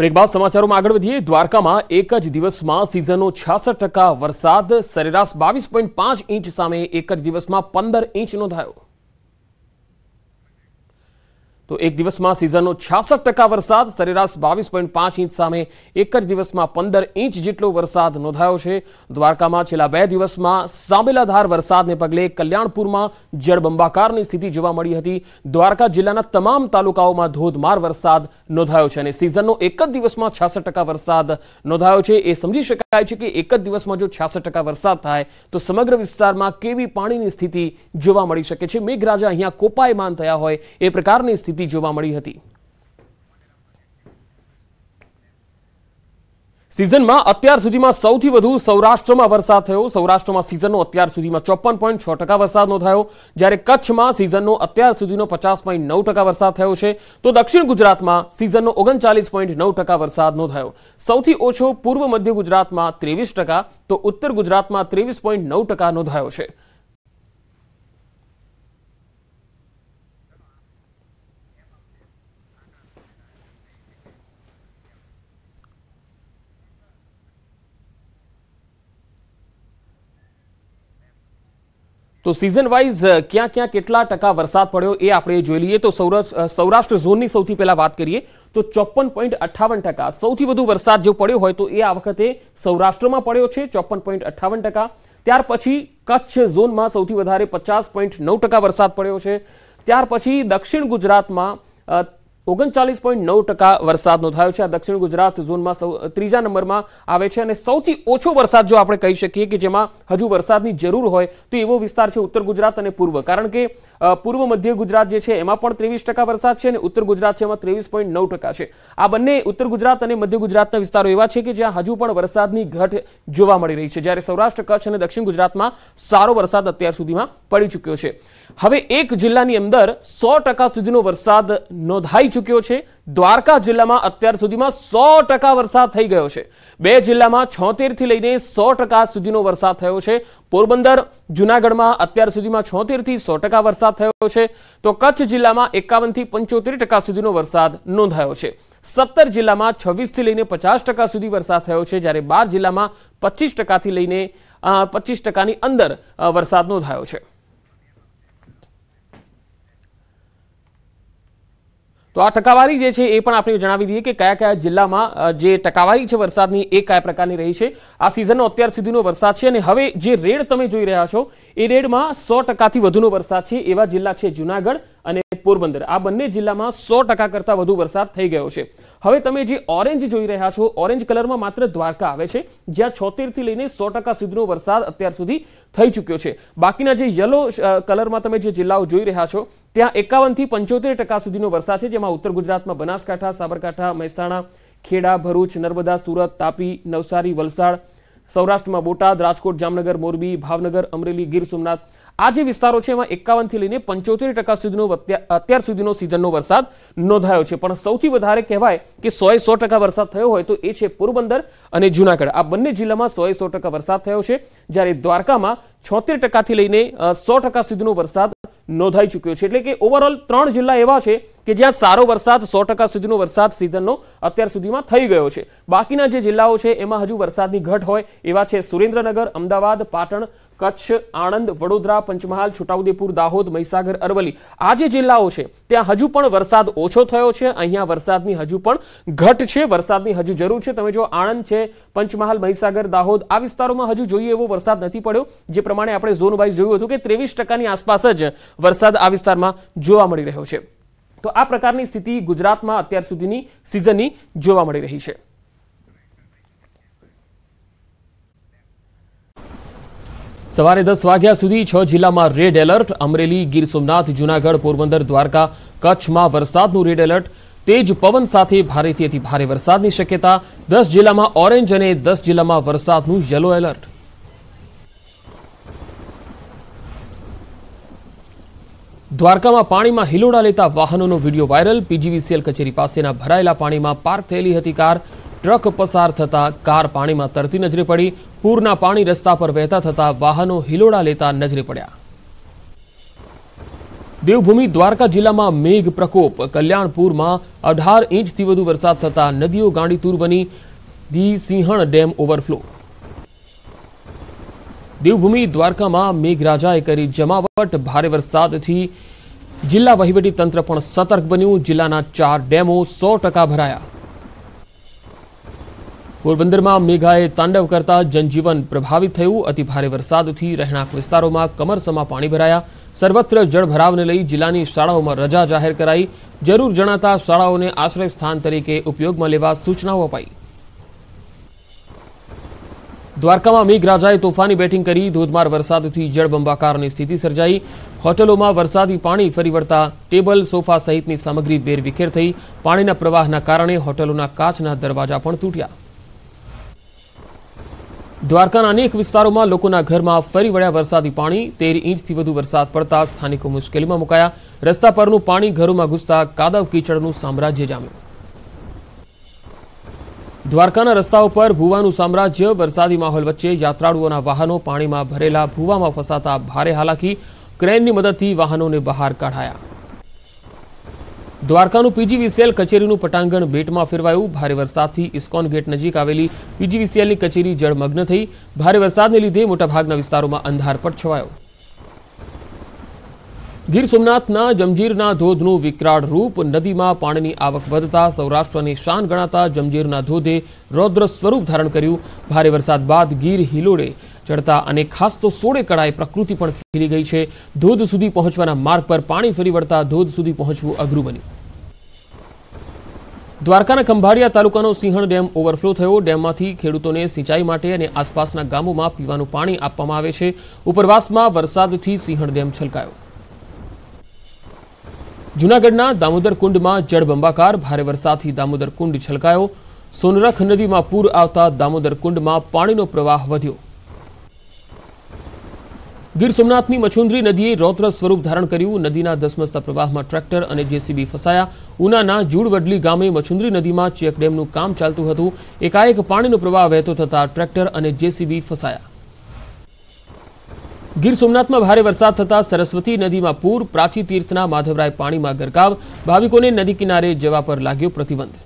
break બાદ સમાચારોમાં આગળ વધીએ દ્વારકામાં એક જ દિવસમાં સિઝનનો છાસઠ ટકા વરસાદ સરેરાશ બાવીસ પોઈન્ટ પાંચ ઇંચ સામે એક જ દિવસમાં પંદર ઇંચ નોંધાયો તો એક દિવસમાં સિઝનનો છાસઠ ટકા વરસાદ સરેરાશ બાવીસ પોઈન્ટ પાંચ ઇંચ સામે એક જ દિવસમાં પંદર ઇંચ જેટલો વરસાદ નોંધાયો છે દ્વારકામાં છેલ્લા બે દિવસમાં સાંબેલાધાર વરસાદને પગલે કલ્યાણપુરમાં જળબંબાકારની સ્થિતિ જોવા મળી હતી દ્વારકા જિલ્લાના તમામ તાલુકાઓમાં ધોધમાર વરસાદ નોંધાયો છે અને સિઝનનો એક જ દિવસમાં છાસઠ ટકા વરસાદ નોંધાયો છે એ સમજી શકાય છે કે એક જ દિવસમાં જો છાસઠ ટકા વરસાદ થાય તો સમગ્ર વિસ્તારમાં કેવી પાણીની સ્થિતિ જોવા મળી શકે છે મેઘરાજા અહીંયા કોપાયમાન થયા હોય એ પ્રકારની સ્થિતિ સ્થિતિ જોવા મળી હતી સિઝનમાં અત્યાર સુધીમાં સૌથી વધુ સૌરાષ્ટ્રમાં વરસાદ થયો સૌરાષ્ટ્રમાં સિઝનનો અત્યાર સુધીમાં ચોપન પોઈન્ટ છ ટકા વરસાદ નોંધાયો જ્યારે કચ્છમાં સિઝનનો અત્યાર સુધીનો પચાસ પોઈન્ટ નવ ટકા વરસાદ થયો છે તો દક્ષિણ ગુજરાતમાં સિઝનનો ઓગણચાલીસ પોઈન્ટ નવ ટકા વરસાદ નોંધાયો સૌથી ઓછો પૂર્વ મધ્ય ગુજરાતમાં ત્રેવીસ ટકા તો ઉત્તર ગુજરાતમાં ત્રેવીસ પોઈન્ટ નવ ટકા નોંધાયો છે તો સિઝન વાઇઝ ક્યાં ક્યાં કેટલા ટકા વરસાદ પડ્યો એ આપણે જોઈ લઈએ તો સૌરાષ્ટ્ર ઝોનની સૌથી પહેલા વાત કરીએ તો ચોપ્પન પોઈન્ટ અઠાવન ટકા સૌથી વધુ વરસાદ જો પડ્યો હોય તો એ આ વખતે સૌરાષ્ટ્રમાં પડ્યો છે ચોપ્પન પોઈન્ટ અઠાવન ટકા ત્યાર પછી કચ્છ ઝોનમાં સૌથી વધારે પચાસ પોઈન્ટ નવ ટકા વરસાદ પડ્યો છે ત્યાર પછી દક્ષિણ ગુજરાતમાં ઓગણચાલીસ પોઈન્ટ નવ ટકા વરસાદ નોંધાયો છે આ દક્ષિણ ગુજરાત ઝોનમાં સૌ ત્રીજા નંબરમાં આવે છે અને સૌથી ઓછો વરસાદ જો આપણે કહી શકીએ કે જેમાં હજુ વરસાદની જરૂર હોય તો એવો વિસ્તાર છે ઉત્તર ગુજરાત અને પૂર્વ કારણ કે પૂર્વ મધ્ય ગુજરાત જે છે એમાં પણ ત્રેવીસ ટકા વરસાદ છે અને ઉત્તર ગુજરાત છે એમાં ત્રેવીસ પોઈન્ટ નવ ટકા છે આ બંને ઉત્તર ગુજરાત અને મધ્ય ગુજરાતના વિસ્તારો એવા છે કે જ્યાં હજુ પણ વરસાદની ઘટ જોવા મળી રહી છે જ્યારે સૌરાષ્ટ્ર કચ્છ અને દક્ષિણ ગુજરાતમાં સારો વરસાદ અત્યાર સુધીમાં પડી ચૂક્યો છે હવે એક જિલ્લાની અંદર સો ટકા સુધીનો વરસાદ નોંધાઈ ચૂક્યો છે દ્વારકા જિલ્લામાં અત્યાર સુધીમાં સો ટકા વરસાદ થઈ ગયો છે બે જિલ્લામાં છોતેરથી લઈને સો ટકા સુધીનો વરસાદ થયો છે પોરબંદર જુનાગઢમાં અત્યાર સુધીમાં છોતેરથી સો ટકા વરસાદ થયો છે તો કચ્છ જિલ્લામાં એકાવનથી પંચોતેર ટકા સુધીનો વરસાદ નોંધાયો છે સત્તર જિલ્લામાં છવ્વીસથી લઈને પચાસ ટકા સુધી વરસાદ થયો છે જ્યારે બાર જિલ્લામાં પચીસ ટકાથી લઈને પચીસ ટકાની અંદર વરસાદ નોંધાયો છે તો આ ટકાવારી જે છે એ પણ આપણે જણાવી દઈએ કે કયા કયા જિલ્લામાં જે ટકાવારી છે વરસાદની એ કયા પ્રકારની રહી છે આ સિઝનનો અત્યાર સુધીનો વરસાદ છે અને હવે જે રેડ તમે જોઈ રહ્યા છો એ રેડમાં સો ટકાથી વધુનો વરસાદ છે એવા જિલ્લા છે જુનાગઢ અને પોરબંદર આ બંને જિલ્લામાં સો ટકા કરતાં વધુ વરસાદ થઈ ગયો છે હવે તમે જે ઓરેન્જ જોઈ રહ્યા છો ઓરેન્જ કલરમાં માત્ર દ્વારકા આવે છે જ્યાં છોતેરથી લઈને સો ટકા સુધીનો વરસાદ અત્યાર સુધી થઈ ચૂક્યો છે બાકીના જે યલો કલરમાં તમે જે જિલ્લાઓ જોઈ રહ્યા છો ત્યાં એકાવનથી પંચોતેર ટકા સુધીનો વરસાદ છે જેમાં ઉત્તર ગુજરાતમાં બનાસકાંઠા સાબરકાંઠા મહેસાણા ખેડા ભરૂચ નર્મદા સુરત તાપી નવસારી વલસાડ સૌરાષ્ટ્રમાં બોટાદ રાજકોટ જામનગર મોરબી ભાવનગર અમરેલી ગીર સોમનાથ આ જે વિસ્તારો છે એમાં એકાવનથી લઈને પંચોતેર ટકા સુધીનો અત્યાર સુધીનો સિઝનનો વરસાદ નોંધાયો છે પણ સૌથી વધારે કહેવાય કે સોએ સો ટકા વરસાદ થયો હોય તો એ છે પોરબંદર અને જુનાગઢ આ બંને જિલ્લામાં સોએ સો ટકા વરસાદ થયો છે જ્યારે દ્વારકામાં છોતેર ટકાથી લઈને સો ટકા સુધીનો વરસાદ નોંધાઈ ચૂક્યો છે એટલે કે ઓવરઓલ ત્રણ જિલ્લા એવા છે કે જ્યાં સારો વરસાદ સો ટકા સુધીનો વરસાદ સિઝનનો અત્યાર સુધીમાં થઈ ગયો છે બાકીના જે જિલ્લાઓ છે એમાં હજુ વરસાદની ઘટ હોય એવા છે સુરેન્દ્રનગર અમદાવાદ પાટણ કચ્છ આણંદ વડોદરા પંચમહાલ છોટાઉદેપુર દાહોદ મહીસાગર અરવલ્લી આ જે જિલ્લાઓ છે ત્યાં હજુ પણ વરસાદ ઓછો થયો છે અહીંયા વરસાદની હજુ પણ ઘટ છે વરસાદની હજુ જરૂર છે તમે જો આણંદ છે પંચમહાલ મહીસાગર દાહોદ આ વિસ્તારોમાં હજુ જોઈએ એવો વરસાદ નથી પડ્યો જે પ્રમાણે આપણે ઝોન વાઇઝ જોયું હતું કે ત્રેવીસ ટકાની આસપાસ જ વરસાદ આ વિસ્તારમાં જોવા મળી રહ્યો છે તો આ પ્રકારની સ્થિતિ ગુજરાતમાં અત્યાર સુધીની સિઝનની જોવા મળી રહી છે સવારે દસ વાગ્યા સુધી છ જિલ્લામાં રેડ એલર્ટ અમરેલી ગીર સોમનાથ જૂનાગઢ પોરબંદર દ્વારકા કચ્છમાં વરસાદનું રેડ એલર્ટ તેજ પવન સાથે ભારેથી અતિ ભારે વરસાદની શક્યતા દસ જિલ્લામાં ઓરેન્જ અને દસ જિલ્લામાં વરસાદનું યલો એલર્ટ દ્વારકામાં પાણીમાં હિલોડા લેતા વાહનોનો વિડીયો વાયરલ પીજીવીસીએલ કચેરી પાસેના ભરાયેલા પાણીમાં પાર્ક થયેલી હતી કાર ટ્રક પસાર થતા કાર પાણીમાં તરતી નજરે પડી પૂરના પાણી રસ્તા પર વહેતા થતા વાહનો હિલોડા લેતા નજરે પડ્યા દેવભૂમિ દ્વારકા જિલ્લામાં મેઘ પ્રકોપ કલ્યાણપુરમાં અઢાર ઇંચથી વધુ વરસાદ થતા નદીઓ ગાંડીતૂર બની ધી સિંહણ ડેમ ઓવરફ્લો દેવભૂમિ દ્વારકામાં મેઘરાજાએ કરી જમાવટ ભારે વરસાદથી જિલ્લા વહીવટી તંત્ર પણ સતર્ક બન્યું જિલ્લાના ચાર ડેમો સો ટકા ભરાયા પોરબંદરમાં મેઘાએ તાંડવ કરતા જનજીવન પ્રભાવિત થયું અતિભારે વરસાદથી રહેણાંક વિસ્તારોમાં કમરસમાં પાણી ભરાયા સર્વત્ર જળભરાવને લઈ જિલ્લાની શાળાઓમાં રજા જાહેર કરાઈ જરૂર જણાતા શાળાઓને આશ્રય સ્થાન તરીકે ઉપયોગમાં લેવા સૂચનાઓ અપાઈ દ્વારકામાં મેઘરાજાએ તોફાની બેટિંગ કરી ધોધમાર વરસાદથી જળબંબાકારની સ્થિતિ સર્જાઈ હોટલોમાં વરસાદી પાણી ફરી વળતા ટેબલ સોફા સહિતની સામગ્રી વેરવિખેર થઈ પાણીના પ્રવાહના કારણે હોટલોના કાચના દરવાજા પણ તૂટ્યા દ્વારકાના અનેક વિસ્તારોમાં લોકોના ઘરમાં ફરી વળ્યા વરસાદી પાણી તેર ઇંચથી વધુ વરસાદ પડતા સ્થાનિકો મુશ્કેલીમાં મુકાયા રસ્તા પરનું પાણી ઘરોમાં ઘૂસતા કાદવ કીચડનું સામ્રાજ્ય જામ્યું દ્વારકાના રસ્તા ઉપર ભૂવાનું સામ્રાજ્ય વરસાદી માહોલ વચ્ચે યાત્રાળુઓના વાહનો પાણીમાં ભરેલા ભૂવામાં ફસાતા ભારે હાલાકી ક્રેનની મદદથી વાહનોને બહાર કાઢાયા દ્વારકાનું પીજીવીસીએલ કચેરીનું પટાંગણ ભેટમાં ફેરવાયું ભારે વરસાદથી ઇસ્કોન ગેટ નજીક આવેલી પીજીવીસીએલની કચેરી જળમગ્ન થઈ ભારે વરસાદને લીધે મોટાભાગના વિસ્તારોમાં અંધાર પર છવાયો ગીર સોમનાથના જમજીરના ધોધનું વિકરાળ રૂપ નદીમાં પાણીની આવક વધતા સૌરાષ્ટ્રની શાન ગણાતા જમજીરના ધોધે રૌદ્ર સ્વરૂપ ધારણ કર્યું ભારે વરસાદ બાદ ગીર હિલોડે ચડતા અને ખાસ તો સોળે કળાએ પ્રકૃતિ પણ ખીલી ગઈ છે ધોધ સુધી પહોંચવાના માર્ગ પર પાણી ફરી વળતા ધોધ સુધી પહોંચવું અઘરું બન્યું દ્વારકાના ખંભાળિયા તાલુકાનો સિંહણ ડેમ ઓવરફ્લો થયો ડેમમાંથી ખેડૂતોને સિંચાઈ માટે અને આસપાસના ગામોમાં પીવાનું પાણી આપવામાં આવે છે ઉપરવાસમાં વરસાદથી સિંહણ ડેમ છલકાયો જૂનાગઢના દામોદર કુંડમાં જળબંબાકાર ભારે વરસાદથી દામોદર કુંડ છલકાયો સોનરખ નદીમાં પૂર આવતા દામોદર કુંડમાં પાણીનો પ્રવાહ વધ્યો ગીર સોમનાથની મછુંદરી નદીએ રૌદ્ર સ્વરૂપ ધારણ કર્યું નદીના ધસમસતા પ્રવાહમાં ટ્રેક્ટર અને જેસીબી ફસાયા ઉનાના જુડવડલી ગામે મચુંદરી નદીમાં ચેકડેમનું કામ ચાલતું હતું એકાએક પાણીનો પ્રવાહ વહેતો થતાં ટ્રેક્ટર અને જેસીબી ફસાયા ગીર સોમનાથમાં ભારે વરસાદ થતાં સરસ્વતી નદીમાં પૂર પ્રાચી તીર્થના માધવરાય પાણીમાં ગરકાવ ભાવિકોને નદી કિનારે જવા પર લાગ્યો પ્રતિબંધ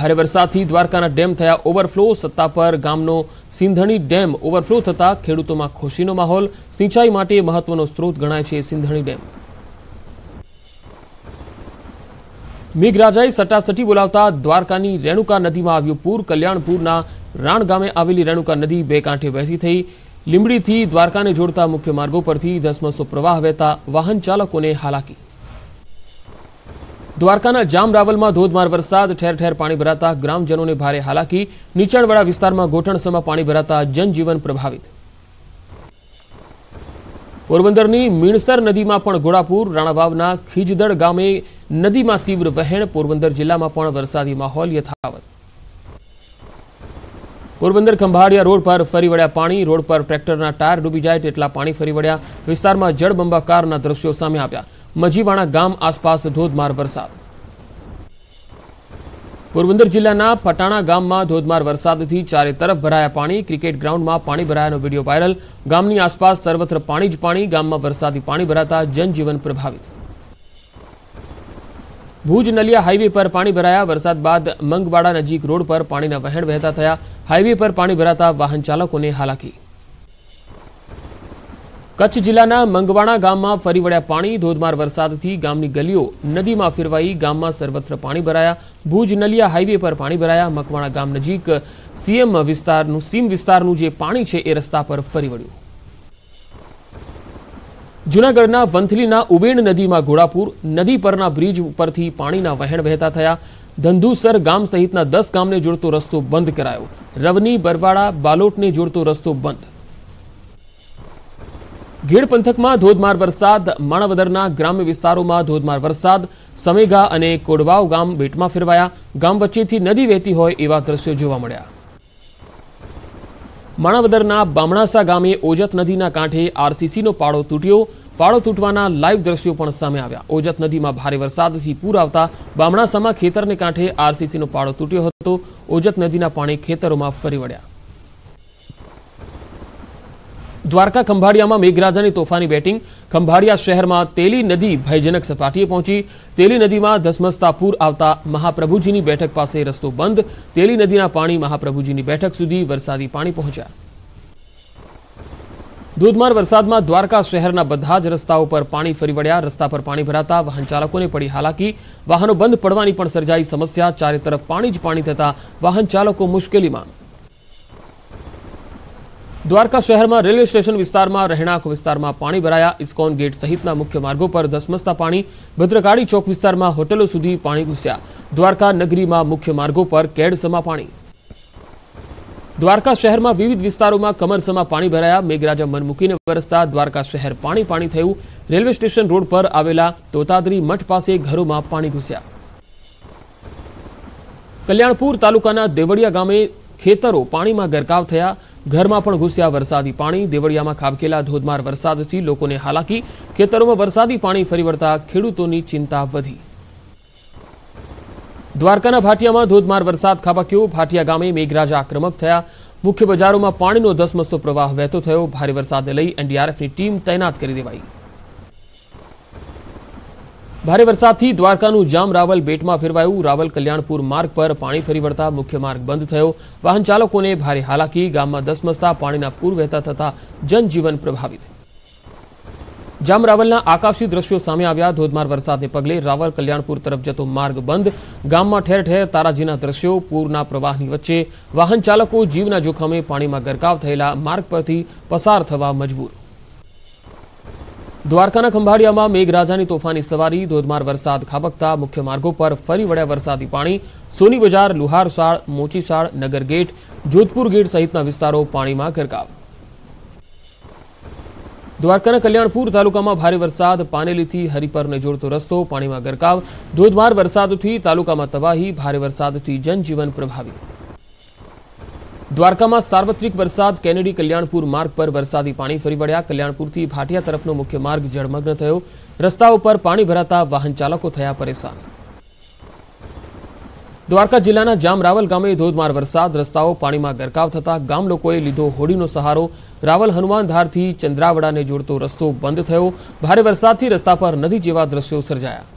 ભારે વરસાદથી દ્વારકાના ડેમ થયા ઓવરફ્લો સત્તા પર ગામનો સિંધણી ડેમ ઓવરફ્લો થતાં ખેડૂતોમાં ખુશીનો માહોલ સિંચાઈ માટે મહત્વનો સ્ત્રોત ગણાય છે સિંધણી ડેમ મેઘરાજાએ સટાસટી બોલાવતા દ્વારકાની રેણુકા નદીમાં આવ્યું પૂર કલ્યાણપુરના રાણ ગામે આવેલી રેણુકા નદી બે કાંઠે વહેતી થઈ લીંબડીથી દ્વારકાને જોડતા મુખ્ય માર્ગો પરથી ધસમસતો પ્રવાહ વહેતા વાહન ચાલકોને હાલાકી દ્વારકાના જામ રાવલમાં ધોધમાર વરસાદ ઠેર ઠેર પાણી ભરાતા ગ્રામજનોને ભારે હાલાકી નીચાણવાળા વિસ્તારમાં ગોઠણસમાં પાણી ભરાતા જનજીવન પ્રભાવિત પોરબંદરની મીણસર નદીમાં પણ ઘોડાપુર રાણાવાવના ખીજદળ ગામે નદીમાં તીવ્ર વહેણ પોરબંદર જિલ્લામાં પણ વરસાદી માહોલ યથાવત પોરબંદર ખંભાળિયા રોડ પર ફરી વળ્યા પાણી રોડ પર ટ્રેક્ટરના ટાયર ડૂબી જાય તેટલા પાણી ફરી વળ્યા વિસ્તારમાં જળબંબાકારના દ્રશ્યો સામે આવ્યા મજીવાણા ગામ આસપાસ ધોધમાર વરસાદ પોરબંદર જિલ્લાના પટાણા ગામમાં ધોધમાર વરસાદથી ચારે તરફ ભરાયા પાણી ક્રિકેટ ગ્રાઉન્ડમાં પાણી ભરાયાનો વિડીયો વાયરલ ગામની આસપાસ સર્વત્ર પાણી જ પાણી ગામમાં વરસાદી પાણી ભરાતા જનજીવન પ્રભાવિત ભુજ નલિયા હાઈવે પર પાણી ભરાયા વરસાદ બાદ મંગવાડા નજીક રોડ પર પાણીના વહેણ વહેતા થયા હાઈવે પર પાણી ભરાતા વાહન ચાલકોને હાલાકી કચ્છ જિલ્લાના મંગવાણા ગામમાં ફરી વળ્યા પાણી ધોધમાર વરસાદથી ગામની ગલીઓ નદીમાં ફેરવાઈ ગામમાં સર્વત્ર પાણી ભરાયા ભુજ નલિયા હાઈવે પર પાણી ભરાયા મકવાણા ગામ નજીક સીએમ વિસ્તારનું સીમ વિસ્તારનું જે પાણી છે એ રસ્તા પર ફરી વળ્યું જૂનાગઢના વંથલીના ઉબેણ નદીમાં ઘોડાપુર નદી પરના બ્રિજ ઉપરથી પાણીના વહેણ વહેતા થયા ધંધુસર ગામ સહિતના દસ ગામને જોડતો રસ્તો બંધ કરાયો રવની બરવાડા બાલોટને જોડતો રસ્તો બંધ ઘેડ પંથકમાં ધોધમાર વરસાદ માણાવદરના ગ્રામ્ય વિસ્તારોમાં ધોધમાર વરસાદ સમેગા અને કોડવાવ ગામ બેટમાં ફેરવાયા ગામ વચ્ચેથી નદી વહેતી હોય એવા દ્રશ્યો જોવા મળ્યા માણાવદરના બામણાસા ગામે ઓજત નદીના કાંઠે આરસીસીનો પાળો તૂટ્યો પાળો તૂટવાના લાઈવ દ્રશ્યો પણ સામે આવ્યા ઓજત નદીમાં ભારે વરસાદથી પૂર આવતા બામણાસામાં ખેતરને કાંઠે આરસીસીનો પાળો તૂટ્યો હતો ઓજત નદીના પાણી ખેતરોમાં ફરી વળ્યા દ્વારકા ખંભાળિયામાં મેઘરાજાની તોફાની બેટિંગ ખંભાળિયા શહેરમાં તેલી નદી ભયજનક સપાટીએ પહોંચી તેલી નદીમાં ધસમસતા પૂર આવતા મહાપ્રભુજીની બેઠક પાસે રસ્તો બંધ તેલી નદીના પાણી મહાપ્રભુજીની બેઠક સુધી વરસાદી પાણી પહોંચ્યા ધોધમાર વરસાદમાં દ્વારકા શહેરના બધા જ રસ્તાઓ પર પાણી ફરી વળ્યા રસ્તા પર પાણી ભરાતા વાહન ચાલકોને પડી હાલાકી વાહનો બંધ પડવાની પણ સર્જાઈ સમસ્યા ચારે તરફ પાણી જ પાણી થતા વાહન ચાલકો મુશ્કેલીમાં દ્વારકા શહેરમાં રેલવે સ્ટેશન વિસ્તારમાં રહેણાંક વિસ્તારમાં પાણી ભરાયા ઇસ્કોન ગેટ સહિતના મુખ્ય માર્ગો પર ધસમસતા પાણી ભદ્રકાળી ચોક વિસ્તારમાં હોટલો સુધી પાણી ઘૂસ્યા દ્વારકા નગરીમાં મુખ્ય માર્ગો પર કેડસમા પાણી દ્વારકા શહેરમાં વિવિધ વિસ્તારોમાં કમરસમા પાણી ભરાયા મેઘરાજા મન મૂકીને વરસતા દ્વારકા શહેર પાણી પાણી થયું રેલવે સ્ટેશન રોડ પર આવેલા તોતાદરી મઠ પાસે ઘરોમાં પાણી ઘૂસ્યા કલ્યાણપુર તાલુકાના દેવળિયા ગામે ખેતરો પાણીમાં ગરકાવ થયા ઘરમાં પણ ઘૂસ્યા વરસાદી પાણી દેવળિયામાં ખાબકેલા ધોધમાર વરસાદથી લોકોને હાલાકી ખેતરોમાં વરસાદી પાણી ફરી વળતા ખેડૂતોની ચિંતા વધી દ્વારકાના ભાટિયામાં ધોધમાર વરસાદ ખાબક્યો ભાટિયા ગામે મેઘરાજા આક્રમક થયા મુખ્ય બજારોમાં પાણીનો ધસમસતો પ્રવાહ વહેતો થયો ભારે વરસાદને લઈ એનડીઆરએફની ટીમ તૈનાત કરી દેવાઈ ભારે વરસાદથી દ્વારકાનું જામ રાવલ બેટમાં ફેરવાયું રાવલ કલ્યાણપુર માર્ગ પર પાણી ફરી વળતા મુખ્ય માર્ગ બંધ થયો વાહન ચાલકોને ભારે હાલાકી ગામમાં ધસમસતા પાણીના પૂર વહેતા થતા જનજીવન પ્રભાવિત જામ રાવલના આકાશી દ્રશ્યો સામે આવ્યા ધોધમાર વરસાદને પગલે રાવલ કલ્યાણપુર તરફ જતો માર્ગ બંધ ગામમાં ઠેર ઠેર તારાજીના દ્રશ્યો પૂરના પ્રવાહની વચ્ચે વાહન ચાલકો જીવના જોખમે પાણીમાં ગરકાવ થયેલા માર્ગ પરથી પસાર થવા મજબૂર દ્વારકાના ખંભાળિયામાં મેઘરાજાની તોફાની સવારી ધોધમાર વરસાદ ખાબકતા મુખ્ય માર્ગો પર ફરી વળ્યા વરસાદી પાણી સોની બજાર લુહારસાળ મોચીસાળ નગર ગેટ જોધપુર ગેટ સહિતના વિસ્તારો પાણીમાં ગરકાવ દ્વારકાના કલ્યાણપુર તાલુકામાં ભારે વરસાદ પાનેલીથી હરિપરને જોડતો રસ્તો પાણીમાં ગરકાવ ધોધમાર વરસાદથી તાલુકામાં તબાહી ભારે વરસાદથી જનજીવન પ્રભાવિત દ્વારકામાં સાર્વત્રિક વરસાદ કેનેડી કલ્યાણપુર માર્ગ પર વરસાદી પાણી ફરી વળ્યા કલ્યાણપુરથી ભાટિયા તરફનો મુખ્ય માર્ગ જળમગ્ન થયો રસ્તા ઉપર પાણી ભરાતા વાહન ચાલકો થયા પરેશાન દ્વારકા જિલ્લાના જામરાવલ ગામે ધોધમાર વરસાદ રસ્તાઓ પાણીમાં ગરકાવ થતા ગામ લોકોએ લીધો હોડીનો સહારો રાવલ હનુમાનધારથી ચંદ્રાવડાને જોડતો રસ્તો બંધ થયો ભારે વરસાદથી રસ્તા પર નદી જેવા દ્રશ્યો સર્જાયા